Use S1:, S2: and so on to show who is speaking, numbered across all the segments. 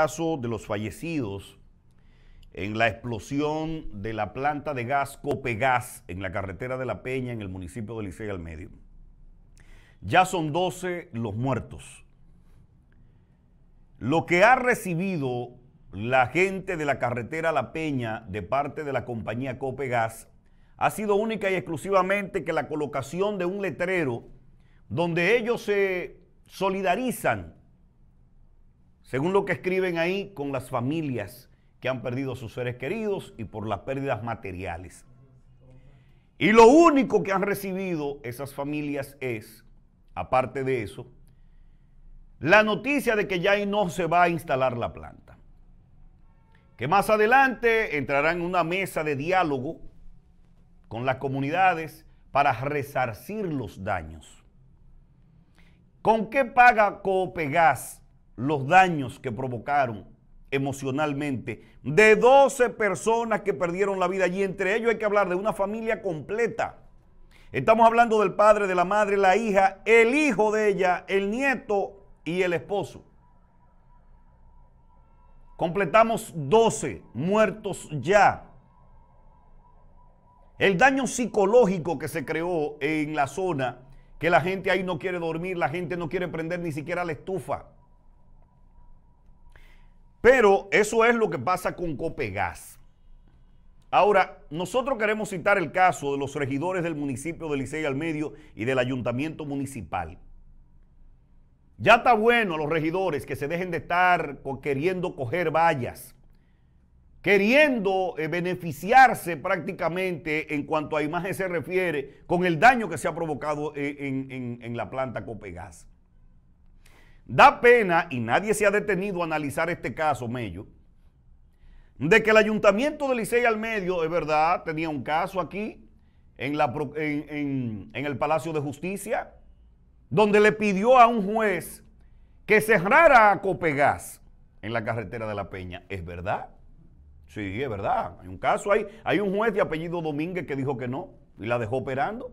S1: caso de los fallecidos en la explosión de la planta de gas Copegas en la carretera de La Peña en el municipio de Licey al Medio. Ya son 12 los muertos. Lo que ha recibido la gente de la carretera La Peña de parte de la compañía Copegas ha sido única y exclusivamente que la colocación de un letrero donde ellos se solidarizan según lo que escriben ahí, con las familias que han perdido a sus seres queridos y por las pérdidas materiales. Y lo único que han recibido esas familias es, aparte de eso, la noticia de que ya no se va a instalar la planta. Que más adelante entrarán en una mesa de diálogo con las comunidades para resarcir los daños. ¿Con qué paga Copegas los daños que provocaron emocionalmente de 12 personas que perdieron la vida y entre ellos hay que hablar de una familia completa. Estamos hablando del padre, de la madre, la hija, el hijo de ella, el nieto y el esposo. Completamos 12 muertos ya. El daño psicológico que se creó en la zona, que la gente ahí no quiere dormir, la gente no quiere prender ni siquiera la estufa. Pero eso es lo que pasa con Copegas. Ahora, nosotros queremos citar el caso de los regidores del municipio de Licey al Medio y del ayuntamiento municipal. Ya está bueno los regidores que se dejen de estar queriendo coger vallas, queriendo eh, beneficiarse prácticamente en cuanto a imagen se refiere con el daño que se ha provocado eh, en, en la planta Copegas. Da pena, y nadie se ha detenido a analizar este caso, Mello, de que el ayuntamiento de Licey al Medio, es verdad, tenía un caso aquí en, la, el Palacio de Justicia, donde le pidió a un juez que cerrara a Copegas en la carretera de La Peña. ¿Es verdad? Sí, es verdad. Hay un caso ahí. hay un juez de apellido Domínguez que dijo que no y la dejó operando.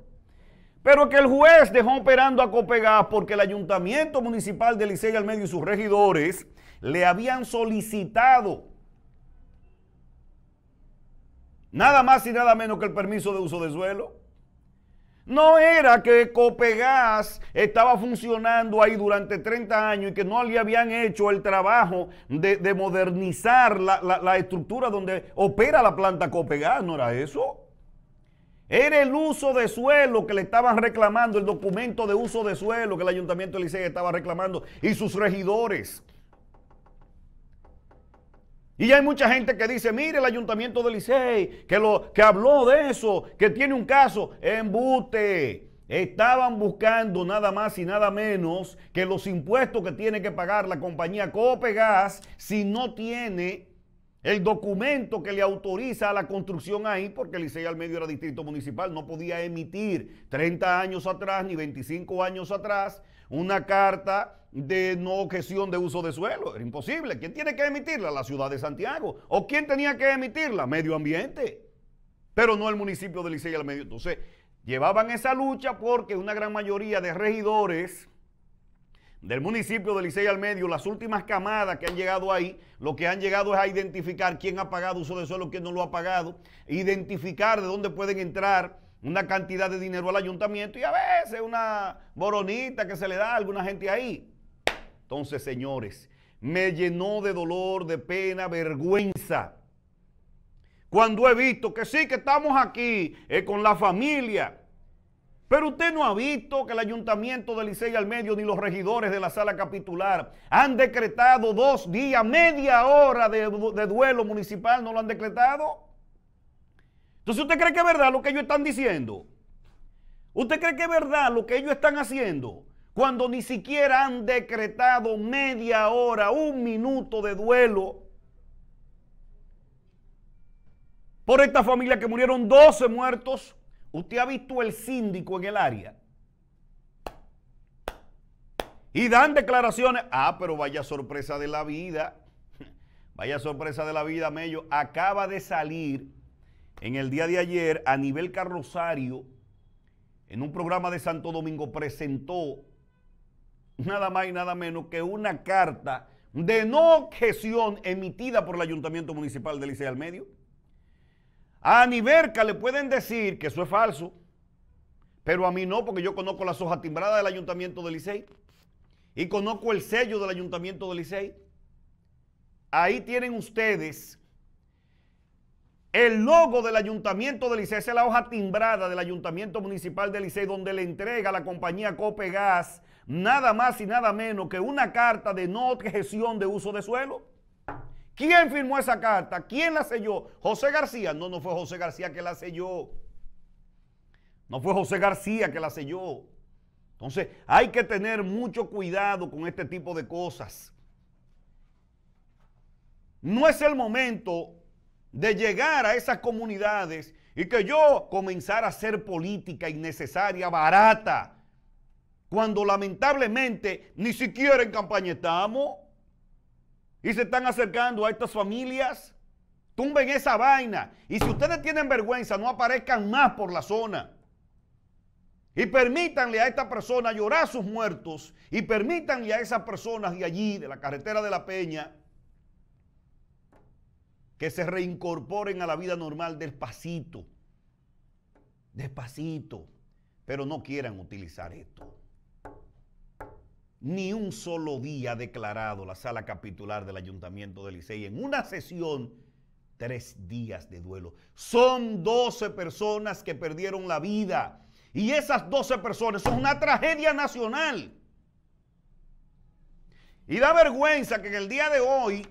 S1: Pero que el juez dejó operando a Copegas porque el ayuntamiento municipal de Licey al Medio y sus regidores le habían solicitado nada más y nada menos que el permiso de uso de suelo. No era que Copegas estaba funcionando ahí durante 30 años y que no le habían hecho el trabajo de, modernizar la, la estructura donde opera la planta Copegas, no era eso. Era el uso de suelo que le estaban reclamando, el documento de uso de suelo que el ayuntamiento de Licey estaba reclamando y sus regidores. Y hay mucha gente que dice, mire el ayuntamiento de Licey, que, lo, que habló de eso, que tiene un caso. Embute. Estaban buscando nada más y nada menos que los impuestos que tiene que pagar la compañía Gas si no tiene el documento que le autoriza a la construcción ahí, porque Licey al medio era distrito municipal, no podía emitir 30 años atrás ni 25 años atrás una carta de no objeción de uso de suelo. Era imposible. ¿Quién tiene que emitirla? La ciudad de Santiago. ¿O quién tenía que emitirla? Medio ambiente. Pero no el municipio de Licey al medio. Entonces, llevaban esa lucha porque una gran mayoría de regidores del municipio de Licey al Medio, las últimas camadas que han llegado ahí, lo que han llegado es a identificar quién ha pagado uso de suelo, quién no lo ha pagado, identificar de dónde pueden entrar una cantidad de dinero al ayuntamiento y a veces una boronita que se le da a alguna gente ahí. Entonces, señores, me llenó de dolor, de pena, vergüenza. Cuando he visto que sí, que estamos aquí con la familia, pero usted no ha visto que el ayuntamiento de Licey al Medio ni los regidores de la sala capitular han decretado dos días, media hora de, de duelo municipal, ¿no lo han decretado? Entonces, ¿usted cree que es verdad lo que ellos están diciendo? ¿Usted cree que es verdad lo que ellos están haciendo? Cuando ni siquiera han decretado media hora, un minuto de duelo por esta familia que murieron 12 muertos ¿Usted ha visto el síndico en el área? Y dan declaraciones. Ah, pero vaya sorpresa de la vida. Vaya sorpresa de la vida, Mello. Acaba de salir en el día de ayer a nivel carrosario, en un programa de Santo Domingo, presentó nada más y nada menos que una carta de no objeción emitida por el Ayuntamiento Municipal de Licea al Medio. A Aniberca le pueden decir que eso es falso, pero a mí no, porque yo conozco las hojas timbradas del Ayuntamiento de Licey y conozco el sello del Ayuntamiento de Licey. Ahí tienen ustedes el logo del Ayuntamiento de Licey, esa es la hoja timbrada del Ayuntamiento Municipal de Licey, donde le entrega a la compañía Copegas nada más y nada menos que una carta de no gestión de uso de suelo. ¿Quién firmó esa carta? ¿Quién la selló? José García. No, no fue José García que la selló. No fue José García que la selló. Entonces, hay que tener mucho cuidado con este tipo de cosas. No es el momento de llegar a esas comunidades y que yo comenzara a hacer política innecesaria, barata, cuando lamentablemente ni siquiera en campaña estamos y se están acercando a estas familias. Tumben esa vaina. Y si ustedes tienen vergüenza, no aparezcan más por la zona. Y permítanle a esta persona llorar a sus muertos. Y permítanle a esas personas de allí, de la carretera de la Peña, que se reincorporen a la vida normal despacito. Despacito. Pero no quieran utilizar esto ni un solo día ha declarado la sala capitular del Ayuntamiento de Licey en una sesión tres días de duelo. Son 12 personas que perdieron la vida y esas 12 personas son una tragedia nacional. Y da vergüenza que en el día de hoy,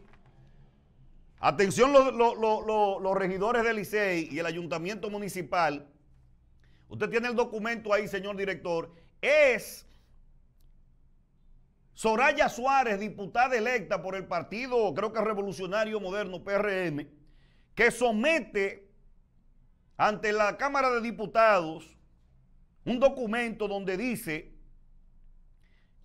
S1: atención los, regidores de Licey y el Ayuntamiento Municipal, usted tiene el documento ahí, señor director, es Soraya Suárez, diputada electa por el partido, creo que Revolucionario Moderno, PRM, que somete ante la Cámara de Diputados un documento donde dice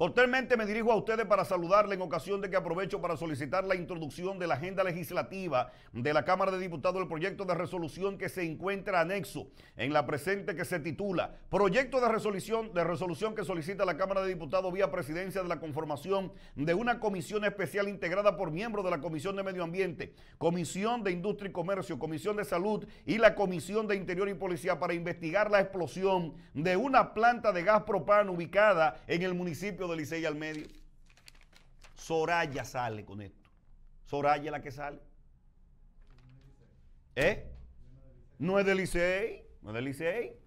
S1: Hotelmente me dirijo a ustedes para saludarle en ocasión de que aprovecho para solicitar la introducción de la agenda legislativa de la Cámara de Diputados del proyecto de resolución que se encuentra anexo en la presente que se titula Proyecto de resolución de resolución que solicita la Cámara de Diputados vía presidencia de la conformación de una comisión especial integrada por miembros de la Comisión de Medio Ambiente, Comisión de Industria y Comercio, Comisión de Salud y la Comisión de Interior y Policía para investigar la explosión de una planta de gas propano ubicada en el municipio de de Licey al medio. Soraya sale con esto. Soraya es la que sale. ¿Eh? No es de Licey. No es de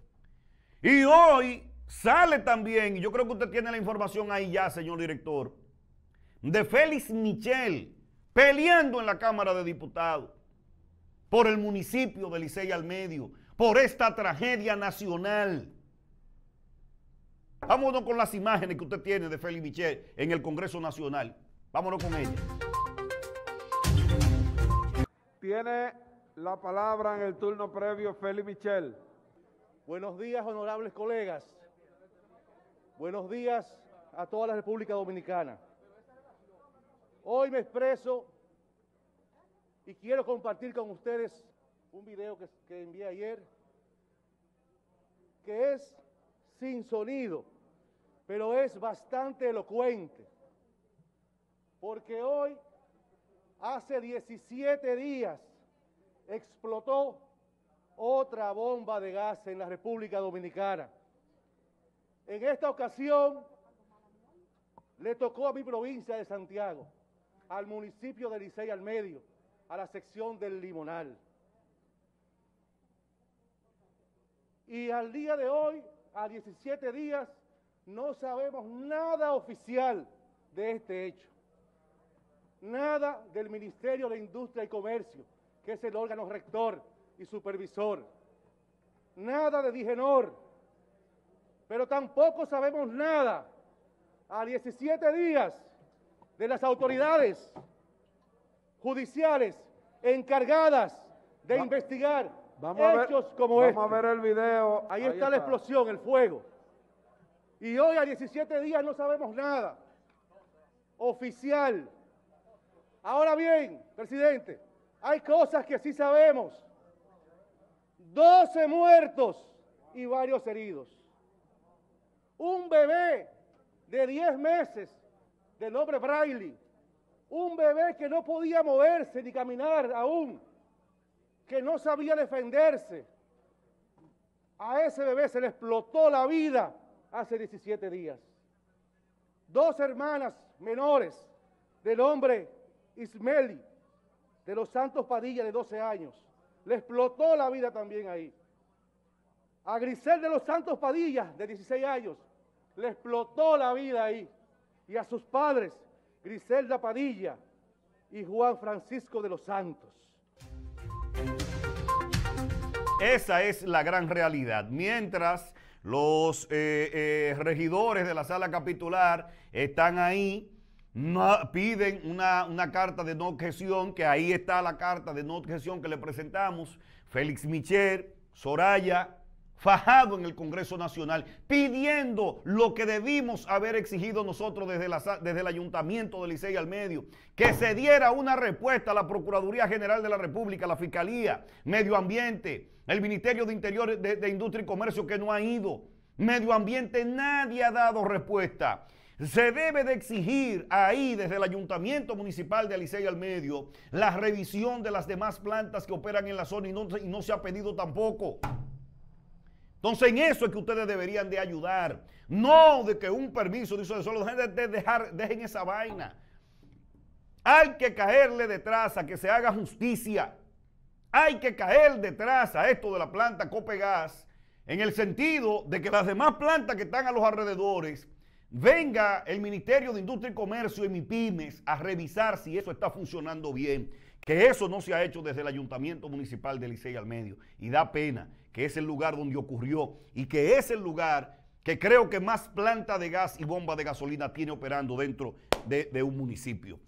S1: Y hoy sale también, yo creo que usted tiene la información ahí ya, señor director, de Félix Michel peleando en la Cámara de Diputados por el municipio de Licey al medio, por esta tragedia nacional. Vámonos con las imágenes que usted tiene de Félix Michel en el Congreso Nacional. Vámonos con ellas. Tiene la palabra en el turno previo Félix Michel.
S2: Buenos días, honorables colegas. Buenos días a toda la República Dominicana. Hoy me expreso y quiero compartir con ustedes un video que, que envié ayer, que es sin sonido pero es bastante elocuente, porque hoy, hace 17 días, explotó otra bomba de gas en la República Dominicana. En esta ocasión le tocó a mi provincia de Santiago, al municipio de Licey al Medio, a la sección del Limonal. Y al día de hoy, a 17 días, no sabemos nada oficial de este hecho. Nada del Ministerio de Industria y Comercio, que es el órgano rector y supervisor. Nada de Digenor. Pero tampoco sabemos nada a 17 días de las autoridades judiciales encargadas de investigar hechos como este. Vamos a este. ver el video. Ahí, está la explosión, el fuego. Y hoy a 17 días no sabemos nada. Oficial. Ahora bien, presidente, hay cosas que sí sabemos. 12 muertos y varios heridos. Un bebé de 10 meses del nombre Braille. Un bebé que no podía moverse ni caminar aún. Que no sabía defenderse. A ese bebé se le explotó la vida hace 17 días. Dos hermanas menores del hombre Ismeli, de los Santos Padilla, de 12 años, le explotó la vida también ahí. A Grisel de los Santos Padilla, de 16 años, le explotó la vida ahí. Y a sus padres, Griselda Padilla y Juan Francisco de los Santos.
S1: Esa es la gran realidad. Mientras los eh, eh, regidores de la sala capitular están ahí, piden una, una, carta de no objeción, que ahí está la carta de no objeción que le presentamos, Félix Michel, Soraya, fajado en el Congreso Nacional, pidiendo lo que debimos haber exigido nosotros desde, desde el Ayuntamiento de Licey al Medio, que se diera una respuesta a la Procuraduría General de la República, la Fiscalía, Medio Ambiente, el Ministerio de Interior de, Industria y Comercio que no ha ido, Medio Ambiente, nadie ha dado respuesta. Se debe de exigir ahí desde el Ayuntamiento Municipal de Licey al Medio la revisión de las demás plantas que operan en la zona y no se ha pedido tampoco. Entonces en eso es que ustedes deberían de ayudar. No de que un permiso dice solo dejen, de dejar, dejen esa vaina. Hay que caerle detrás a que se haga justicia. Hay que caer detrás a esto de la planta Copegas en el sentido de que las demás plantas que están a los alrededores venga el Ministerio de Industria y Comercio y MIPIMES a revisar si eso está funcionando bien que eso no se ha hecho desde el Ayuntamiento Municipal de Licey al Medio. Y da pena que es el lugar donde ocurrió y que es el lugar que creo que más planta de gas y bomba de gasolina tiene operando dentro de, de un municipio.